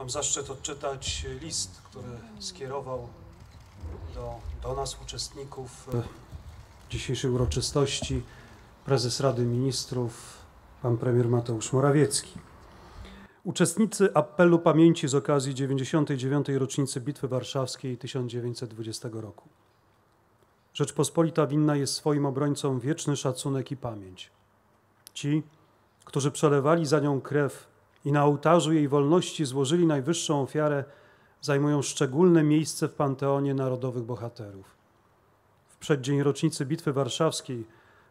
Mam zaszczyt odczytać list, który skierował do, do nas, uczestników e, dzisiejszej uroczystości, prezes Rady Ministrów, pan premier Mateusz Morawiecki. Uczestnicy apelu pamięci z okazji 99. rocznicy Bitwy Warszawskiej 1920 roku. Rzeczpospolita winna jest swoim obrońcom wieczny szacunek i pamięć. Ci, którzy przelewali za nią krew i na ołtarzu jej wolności złożyli najwyższą ofiarę, zajmują szczególne miejsce w panteonie narodowych bohaterów. W przeddzień rocznicy Bitwy Warszawskiej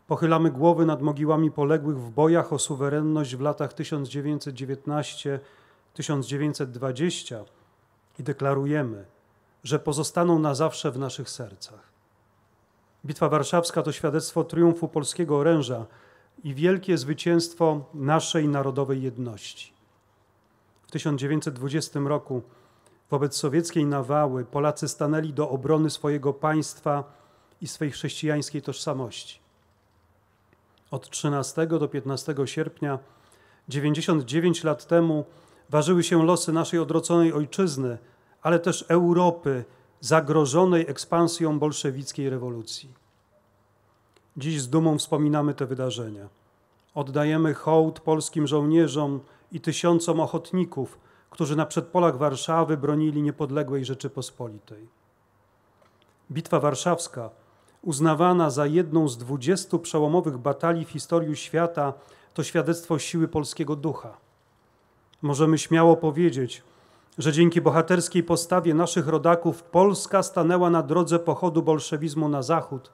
pochylamy głowy nad mogiłami poległych w bojach o suwerenność w latach 1919-1920 i deklarujemy, że pozostaną na zawsze w naszych sercach. Bitwa Warszawska to świadectwo triumfu polskiego oręża i wielkie zwycięstwo naszej narodowej jedności. W 1920 roku wobec sowieckiej nawały Polacy stanęli do obrony swojego państwa i swej chrześcijańskiej tożsamości. Od 13 do 15 sierpnia 99 lat temu ważyły się losy naszej odroconej ojczyzny, ale też Europy zagrożonej ekspansją bolszewickiej rewolucji. Dziś z dumą wspominamy te wydarzenia. Oddajemy hołd polskim żołnierzom, i tysiącom ochotników, którzy na przedpolach Warszawy bronili niepodległej Rzeczypospolitej. Bitwa Warszawska, uznawana za jedną z dwudziestu przełomowych batalii w historii świata, to świadectwo siły polskiego ducha. Możemy śmiało powiedzieć, że dzięki bohaterskiej postawie naszych rodaków Polska stanęła na drodze pochodu bolszewizmu na zachód,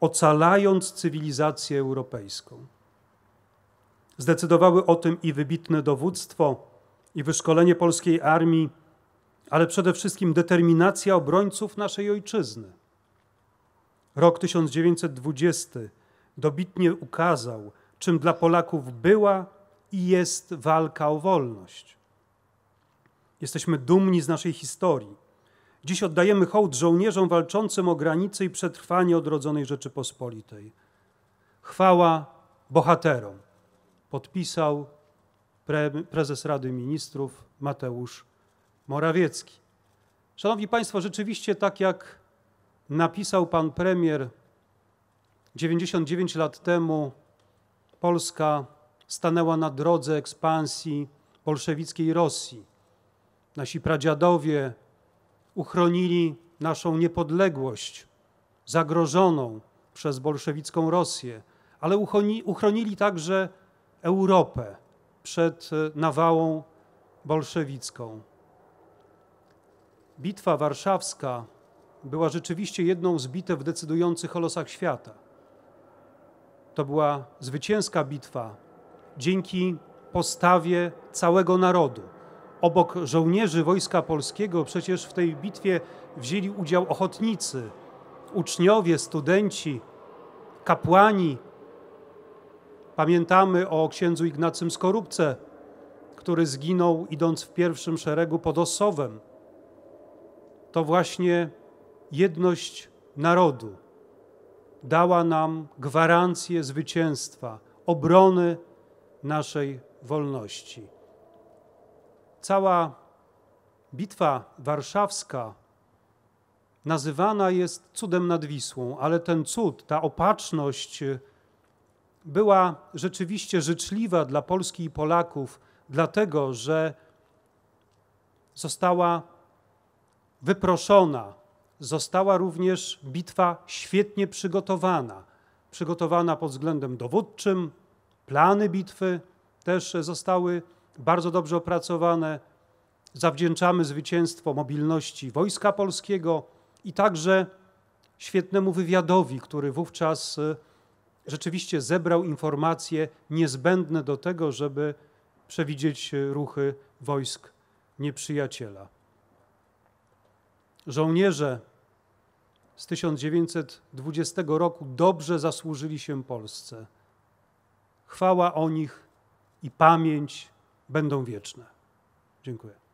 ocalając cywilizację europejską. Zdecydowały o tym i wybitne dowództwo, i wyszkolenie polskiej armii, ale przede wszystkim determinacja obrońców naszej ojczyzny. Rok 1920 dobitnie ukazał, czym dla Polaków była i jest walka o wolność. Jesteśmy dumni z naszej historii. Dziś oddajemy hołd żołnierzom walczącym o granice i przetrwanie odrodzonej Rzeczypospolitej. Chwała bohaterom podpisał pre, prezes Rady Ministrów Mateusz Morawiecki. Szanowni Państwo, rzeczywiście tak jak napisał pan premier 99 lat temu, Polska stanęła na drodze ekspansji bolszewickiej Rosji. Nasi pradziadowie uchronili naszą niepodległość zagrożoną przez bolszewicką Rosję, ale uchronili także Europę przed e, nawałą bolszewicką. Bitwa warszawska była rzeczywiście jedną z bitew decydujących o losach świata. To była zwycięska bitwa dzięki postawie całego narodu. Obok żołnierzy Wojska Polskiego przecież w tej bitwie wzięli udział ochotnicy, uczniowie, studenci, kapłani, Pamiętamy o księdzu Ignacym Skorupce, który zginął idąc w pierwszym szeregu pod Ossowem. To właśnie jedność narodu dała nam gwarancję zwycięstwa, obrony naszej wolności. Cała bitwa warszawska nazywana jest cudem nad Wisłą, ale ten cud, ta opatrzność, była rzeczywiście życzliwa dla Polski i Polaków, dlatego że została wyproszona, została również bitwa świetnie przygotowana. Przygotowana pod względem dowódczym, plany bitwy też zostały bardzo dobrze opracowane. Zawdzięczamy zwycięstwo mobilności Wojska Polskiego i także świetnemu wywiadowi, który wówczas y, rzeczywiście zebrał informacje niezbędne do tego, żeby przewidzieć ruchy wojsk nieprzyjaciela. Żołnierze z 1920 roku dobrze zasłużyli się Polsce. Chwała o nich i pamięć będą wieczne. Dziękuję.